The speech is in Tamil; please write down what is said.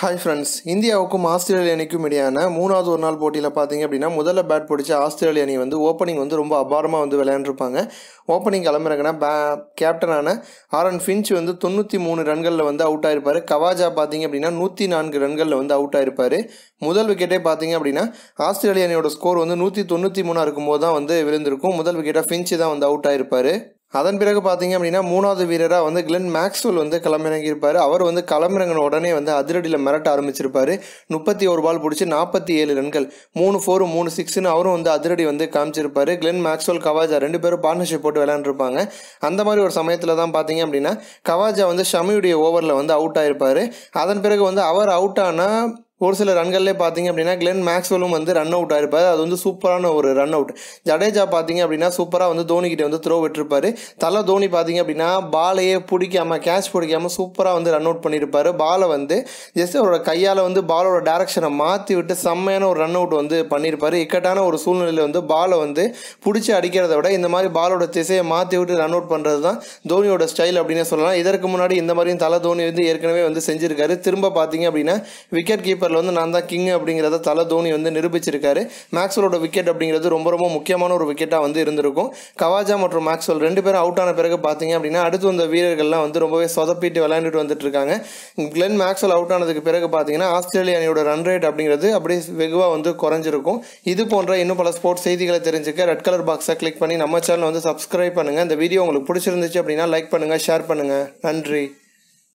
ஹாய் ஃப்ரெண்ட்ஸ் இந்தியாவுக்கும் ஆஸ்திரேலிய அணிக்கும் இடையான மூணாவது ஒரு நாள் போட்டியில் பார்த்தீங்க அப்படின்னா முதல்ல பேட் பிடிச்ச ஆஸ்திரேலிய அணி வந்து ஓப்பனிங் வந்து ரொம்ப அபாரமாக வந்து விளையாண்டுருப்பாங்க ஓப்பனிங் கிளம்புறங்கன்னா பே கேப்டனான ஆரன் ஃபின்ச் வந்து தொண்ணூற்றி மூணு ரன்களில் வந்து அவுட் ஆயிருப்பார் கவாஜா பார்த்தீங்க அப்படின்னா நூற்றி நான்கு ரன்களில் வந்து அவுட் ஆயிருப்பார் முதல் விக்கெட்டே பார்த்தீங்க அப்படின்னா ஆஸ்திரேலிய அணியோட ஸ்கோர் வந்து நூற்றி தொண்ணூற்றி மூணாக இருக்கும்போது தான் வந்து விழுந்திருக்கும் முதல் விக்கெட்டாக ஃபின்ச்சு தான் வந்து அவுட் ஆயிருப்பார் அதன் பிறகு பார்த்தீங்க அப்படின்னா மூணாவது வீரராக வந்து கிளென் மேக்ஸ்வெல் வந்து களமிறங்கியிருப்பார் அவர் வந்து களமிறங்கின உடனே வந்து அதிரடியில் மிரட்ட ஆரம்பிச்சிருப்பார் முப்பத்தி ஒரு பால் பிடிச்சி நாற்பத்தி ஏழு ரன்கள் மூணு ஃபோர் மூணு சிக்ஸ்னு அவரும் வந்து அதிரடி வந்து காமிச்சிருப்பார் கிளென் மேக்ஸ்வெல் கவாஜா ரெண்டு பேரும் பார்ட்னர்ஷிப் போட்டு விளையாண்டுருப்பாங்க அந்த மாதிரி ஒரு சமயத்தில் தான் பார்த்தீங்க அப்படின்னா கவாஜா வந்து ஷமியுடைய ஓவரில் வந்து அவுட் ஆகிருப்பார் அதன் பிறகு வந்து அவர் அவுட் ஆனால் ஒரு சில ரன்கள்லேயே பார்த்தீங்க அப்படின்னா கிளென் மேக்ஸ்வெலும் வந்து ரன் அவுட் ஆயிருப்பார் அது வந்து சூப்பரான ஒரு ரன் அவுட் ஜடேஜா பார்த்தீங்க அப்படின்னா சூப்பராக வந்து தோனிக்கிட்டே வந்து த்ரோ விட்டுருப்பார் தலை தோனி பார்த்தீங்க அப்படின்னா பாலையே பிடிக்காமல் கேட்ச் பிடிக்காமல் சூப்பராக வந்து ரன் அவுட் பண்ணியிருப்பார் பாலை வந்து ஜஸ்ட் அவரோட கையால் வந்து பாலோட டேரக்ஷனை மாற்றி விட்டு செம்மையான ஒரு ரன் அவுட் வந்து பண்ணியிருப்பார் இக்கட்டான ஒரு சூழ்நிலையில் வந்து பாலை வந்து பிடிச்சி அடிக்கிறத விட இந்த மாதிரி பாலோட திசையை மாற்றி விட்டு ரன் அவுட் பண்ணுறது தான் தோனியோட ஸ்டைல் அப்படின்னு சொல்லலாம் இதற்கு முன்னாடி இந்த மாதிரியும் தலை தோனி வந்து ஏற்கனவே வந்து செஞ்சுருக்காரு திரும்ப பார்த்தீங்க அப்படின்னா விக்கெட் கீப்பர் ஓவரில் வந்து நான் தான் கிங் அப்படிங்கிறத தலை தோனி வந்து நிரூபிச்சிருக்காரு மேக்ஸ்வலோட விக்கெட் அப்படிங்கிறது ரொம்ப ரொம்ப முக்கியமான ஒரு விக்கெட்டாக வந்து இருந்திருக்கும் கவாஜா மற்றும் மேக்ஸ்வல் ரெண்டு பேரும் அவுட் ஆன பிறகு பார்த்தீங்க அப்படின்னா அடுத்து வந்த வீரர்கள்லாம் வந்து ரொம்பவே சொதப்பிட்டு விளையாண்டுட்டு வந்துட்டு இருக்காங்க கிளென் மேக்ஸ்வல் அவுட் ஆனதுக்கு பிறகு பார்த்தீங்கன்னா ஆஸ்திரேலிய அணியோட ரன் ரேட் அப்படிங்கிறது அப்படியே வெகுவாக வந்து குறைஞ்சிருக்கும் இது போன்ற இன்னும் பல ஸ்போர்ட்ஸ் செய்திகளை தெரிஞ்சுக்க ரெட் கலர் பாக்ஸை கிளிக் பண்ணி நம்ம சேனல் வந்து சப்ஸ்கிரைப் பண்ணுங்கள் இந்த வீடியோ உங்களுக்கு பிடிச்சிருந்துச்சு அப்படின்னா லைக் பண்ணுங்கள் ஷேர் பண்ணுங்கள் நன்றி